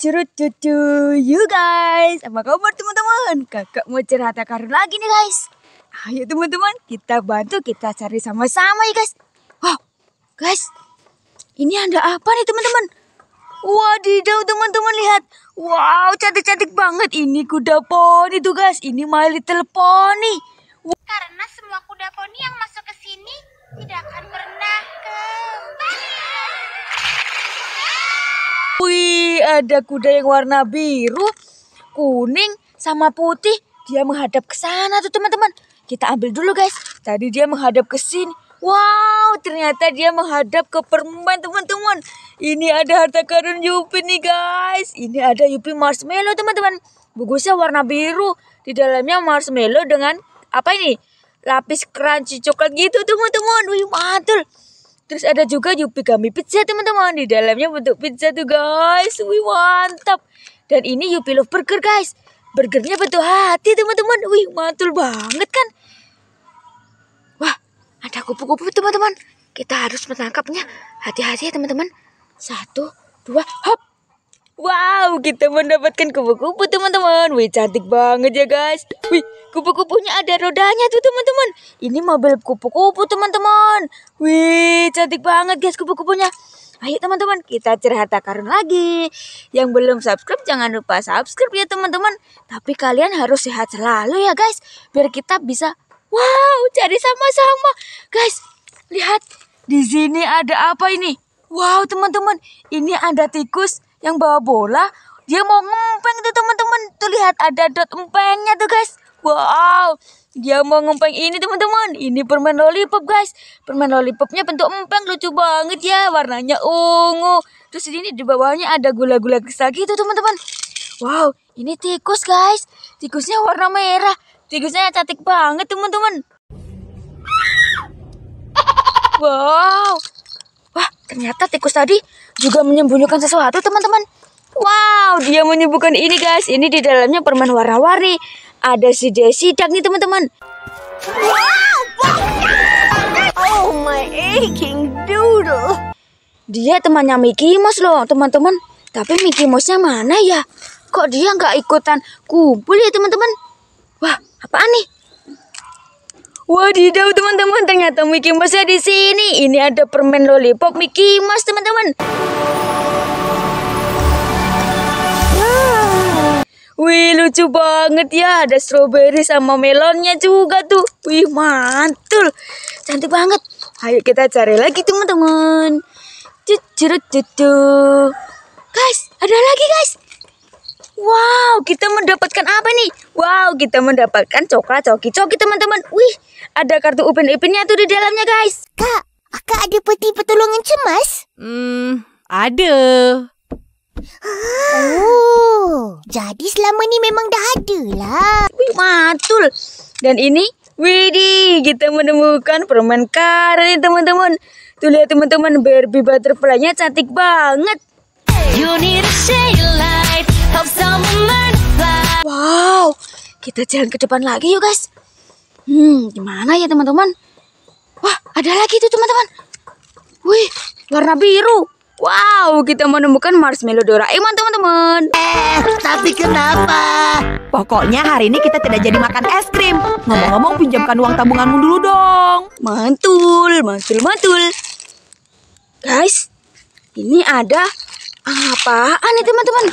curut cucu you guys Apa kabar teman-teman? Kakak mau cerita karun lagi nih guys Ayo teman-teman kita bantu kita cari sama-sama ya guys Wow oh, guys ini ada apa nih teman-teman? Wadidaw teman-teman lihat Wow cantik-cantik banget ini kuda poni tuh guys Ini my little pony wow. Karena semua kuda poni yang masuk ke sini tidak akan pernah kembali ada kuda yang warna biru, kuning, sama putih. Dia menghadap ke sana tuh teman-teman. Kita ambil dulu guys. Tadi dia menghadap ke sini. Wow, ternyata dia menghadap ke permen teman-teman. Ini ada harta karun Yupi nih guys. Ini ada Yupi marshmallow teman-teman. Bungkusnya warna biru. Di dalamnya marshmallow dengan apa ini? Lapis crunchy coklat gitu teman-teman. Wih, mantul. Terus ada juga Yupi kami Pizza teman-teman. Di dalamnya bentuk pizza tuh guys. Wih mantap. Dan ini Yupi Love Burger guys. Burgernya bentuk hati teman-teman. Wih mantul banget kan. Wah ada kupu-kupu teman-teman. Kita harus menangkapnya. Hati-hati ya teman-teman. Satu, dua, hop. Wow, kita mendapatkan kupu-kupu teman-teman. Wih, cantik banget ya guys. Wih, kupu-kupunya ada rodanya tuh teman-teman. Ini mobil kupu-kupu teman-teman. Wih, cantik banget guys kupu-kupunya. Ayo teman-teman, kita cerita karun lagi. Yang belum subscribe jangan lupa subscribe ya teman-teman. Tapi kalian harus sehat selalu ya guys. Biar kita bisa wow, cari sama-sama. Guys, lihat di sini ada apa ini? Wow, teman-teman, ini ada tikus yang bawa bola dia mau ngempeng tuh teman-teman tuh lihat ada dot empengnya tuh guys wow dia mau ngempeng ini teman-teman ini permen lollipop guys permen lollipopnya bentuk empeng lucu banget ya warnanya ungu terus ini di bawahnya ada gula-gula kesal gitu teman-teman wow ini tikus guys tikusnya warna merah tikusnya cantik banget teman-teman wow wah ternyata tikus tadi juga menyembunyikan sesuatu teman-teman. Wow, dia menyembunyikan ini guys. Ini di dalamnya permen warna-warni. Ada si Desidak nih teman-teman. Wow, oh my aching doodle. Dia temannya Mickey Mouse loh teman-teman. Tapi Mickey Mouse-nya mana ya? Kok dia nggak ikutan kumpul ya teman-teman? Wah, apaan nih? Wadidaw teman-teman, ternyata Mickey Mouse di sini. Ini ada permen lollipop Mickey Mouse teman-teman. Wih lucu banget ya, ada strawberry sama melonnya juga tuh. Wih mantul, cantik banget. Ayo kita cari lagi teman-teman. Cucurut tutu. Guys, ada lagi guys. Wow, kita mendapatkan apa nih? Wow, kita mendapatkan coklat coki-coki teman-teman. Wih, ada kartu Upin Ipinnya tuh di dalamnya, guys. Kak, Kak ada peti pertolongan cemas? Hmm, ada. Oh, jadi selama ini memang dah ada lah. Matul. Dan ini, Widi, kita menemukan permen karet teman-teman. Tuh lihat teman-teman, Barbie Butterfly-nya cantik banget. You need a light, help someone Wow, kita jalan ke depan lagi yuk guys. Hmm, gimana ya teman-teman? Wah, ada lagi itu teman-teman. Wih, warna biru. Wow, kita menemukan marshmallow Doraemon teman-teman. Eh, tapi kenapa? Pokoknya hari ini kita tidak jadi makan es krim. Ngomong-ngomong pinjamkan uang tabunganmu dulu dong. Mantul, mantul, mantul. Guys, ini ada apaan nih teman-teman?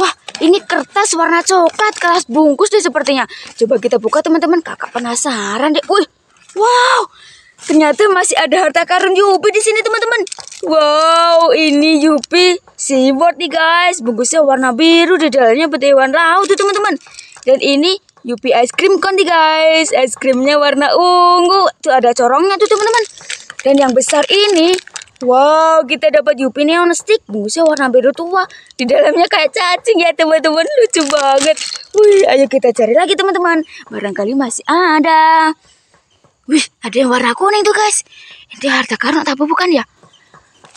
Wah, ini kertas warna coklat kelas bungkus deh sepertinya. Coba kita buka teman-teman. Kakak penasaran deh. Wih, wow. Ternyata masih ada harta karun Yupi di sini teman-teman. Wow, ini Yupi seaboard nih guys. Bungkusnya warna biru, di dalamnya hewan laut tuh teman-teman. Dan ini Yupi ice cream cone nih guys. Ice creamnya warna ungu. Tuh ada corongnya tuh teman-teman. Dan yang besar ini Wow, kita dapat Yupi Neon Stick. Bungkusnya warna biru tua. Di dalamnya kayak cacing ya, teman-teman. Lucu banget. Wih, ayo kita cari lagi, teman-teman. Barangkali masih ada. Wih, ada yang warna kuning tuh, guys. Ini harta karun atau bukan ya?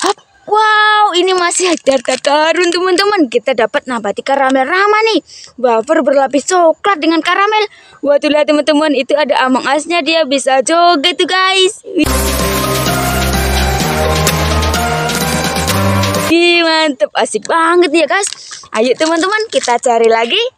Hop. Wow, ini masih harta karun, teman-teman. Kita dapat nabati karamel rama nih. Wafer berlapis coklat dengan karamel. Waduh tuh lihat teman-teman, itu ada among asnya dia bisa joget tuh, guys. Wih. mantep asik banget ya guys ayo teman-teman kita cari lagi